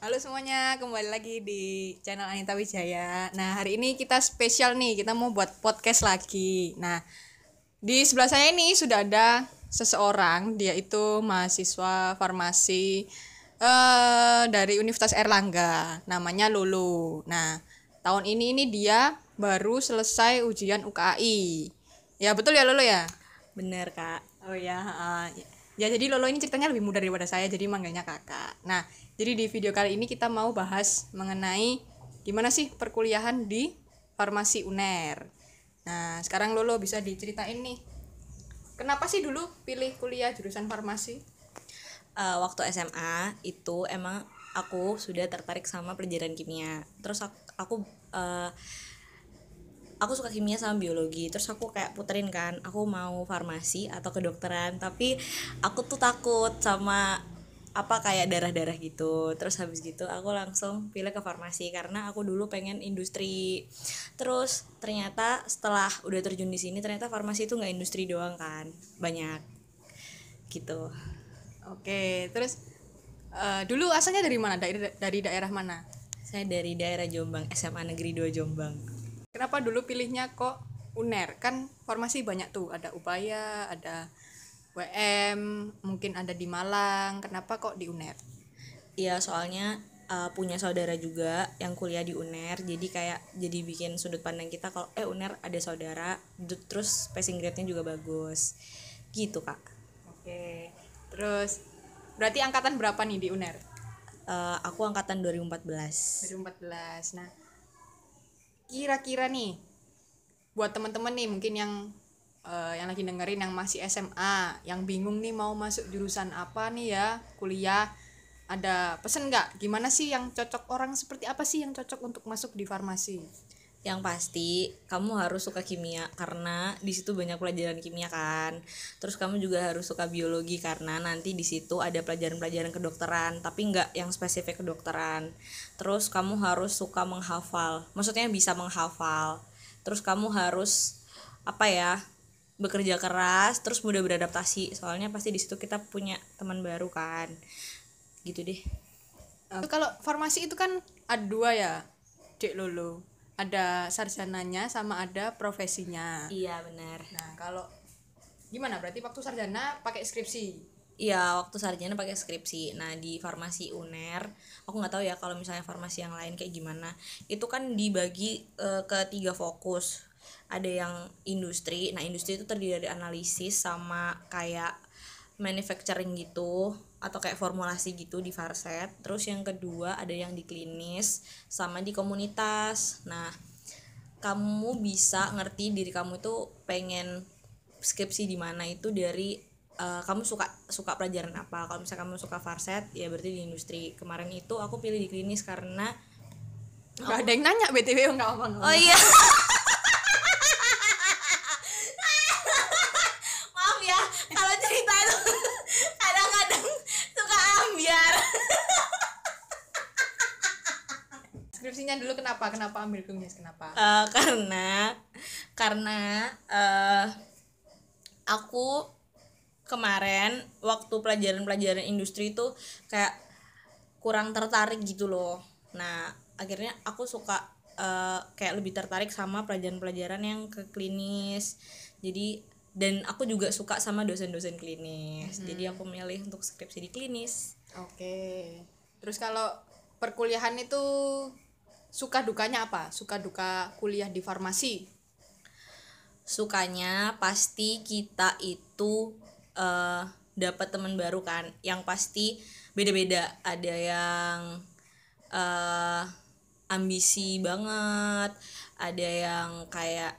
Halo semuanya, kembali lagi di channel Anita Wijaya. Nah, hari ini kita spesial nih, kita mau buat podcast lagi. Nah, di sebelah saya ini sudah ada seseorang, dia itu mahasiswa farmasi eh dari Universitas Erlangga, namanya Lulu. Nah, tahun ini ini dia baru selesai ujian UKI. Ya, betul ya Lulu ya? Bener, Kak. Oh ya, uh, Ya jadi Lolo ini ceritanya lebih muda daripada saya jadi manggilnya kakak. Nah jadi di video kali ini kita mau bahas mengenai gimana sih perkuliahan di farmasi UNER. Nah sekarang Lolo bisa diceritain nih kenapa sih dulu pilih kuliah jurusan farmasi? Uh, waktu SMA itu emang aku sudah tertarik sama pelajaran kimia. Terus aku, aku uh, eh, aku suka kimia sama biologi terus aku kayak puterin kan aku mau farmasi atau kedokteran tapi aku tuh takut sama apa kayak darah-darah gitu terus habis gitu aku langsung pilih ke farmasi karena aku dulu pengen industri terus ternyata setelah udah terjun di sini ternyata farmasi itu nggak industri doang kan banyak gitu oke terus uh, dulu asalnya dari mana dari dari daerah mana saya dari daerah Jombang SMA Negeri 2 Jombang Kenapa dulu pilihnya kok UNER? Kan formasi banyak tuh, ada upaya, ada WM, mungkin ada di Malang. Kenapa kok di UNER? Iya, soalnya uh, punya saudara juga yang kuliah di UNER. Jadi kayak jadi bikin sudut pandang kita kalau eh UNER ada saudara, terus passing grade-nya juga bagus. Gitu, Kak. Oke. Terus berarti angkatan berapa nih di UNER? Uh, aku angkatan 2014. 2014. Nah, kira-kira nih buat teman-teman nih mungkin yang uh, yang lagi dengerin yang masih SMA yang bingung nih mau masuk jurusan apa nih ya kuliah ada pesen nggak gimana sih yang cocok orang seperti apa sih yang cocok untuk masuk di farmasi yang pasti kamu harus suka kimia karena di situ banyak pelajaran kimia kan terus kamu juga harus suka biologi karena nanti di situ ada pelajaran-pelajaran kedokteran tapi nggak yang spesifik kedokteran terus kamu harus suka menghafal maksudnya bisa menghafal terus kamu harus apa ya bekerja keras terus mudah beradaptasi soalnya pasti di situ kita punya teman baru kan gitu deh kalau farmasi itu kan ada dua ya cek lulu ada sarjananya sama ada profesinya iya benar nah kalau gimana berarti waktu sarjana pakai skripsi Iya waktu sarjana pakai skripsi. Nah di farmasi UNER, aku nggak tahu ya kalau misalnya farmasi yang lain kayak gimana. Itu kan dibagi e, ke tiga fokus. Ada yang industri. Nah industri itu terdiri dari analisis sama kayak manufacturing gitu atau kayak formulasi gitu di Farset. Terus yang kedua ada yang di klinis sama di komunitas. Nah, kamu bisa ngerti diri kamu itu pengen skripsi di mana itu dari uh, kamu suka suka pelajaran apa. Kalau misalnya kamu suka Farset, ya berarti di industri. Kemarin itu aku pilih di klinis karena Gak oh. ada yang nanya BTW nggak apa-apa. Oh iya. skripsinya dulu kenapa kenapa ambil hukumnya kenapa uh, karena karena uh, aku kemarin waktu pelajaran-pelajaran industri itu kayak kurang tertarik gitu loh nah akhirnya aku suka uh, kayak lebih tertarik sama pelajaran-pelajaran yang ke klinis jadi dan aku juga suka sama dosen-dosen klinis hmm. jadi aku milih untuk skripsi di klinis oke okay. terus kalau perkuliahan itu suka dukanya apa suka duka kuliah di farmasi sukanya pasti kita itu uh, eh, dapat teman baru kan yang pasti beda-beda ada yang uh, ambisi banget ada yang kayak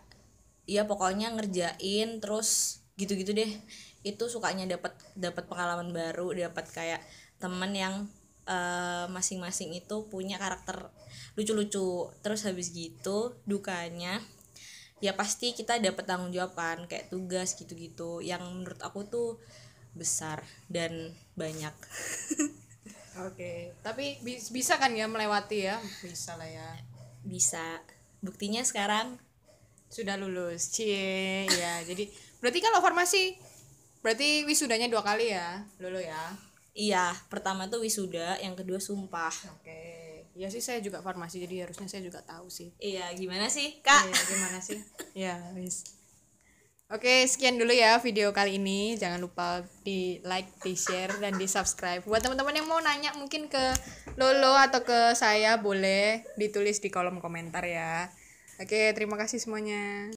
ya pokoknya ngerjain terus gitu-gitu deh itu sukanya dapat dapat pengalaman baru dapat kayak temen yang Eh, masing-masing uh, itu punya karakter lucu-lucu terus habis gitu dukanya ya pasti kita dapat tanggung jawaban kayak tugas gitu-gitu yang menurut aku tuh besar dan banyak oke tapi bis bisa kan ya melewati ya bisa lah ya bisa buktinya sekarang sudah lulus cie ya jadi berarti kalau farmasi berarti wisudanya dua kali ya lulu ya Iya, pertama tuh wisuda, yang kedua sumpah. Oke. Okay. Iya sih saya juga farmasi jadi harusnya saya juga tahu sih. Iya, gimana sih, Kak? Iya, gimana sih? Iya, wis. Oke, sekian dulu ya video kali ini. Jangan lupa di like, di share dan di subscribe. Buat teman-teman yang mau nanya mungkin ke Lolo atau ke saya boleh ditulis di kolom komentar ya. Oke, terima kasih semuanya.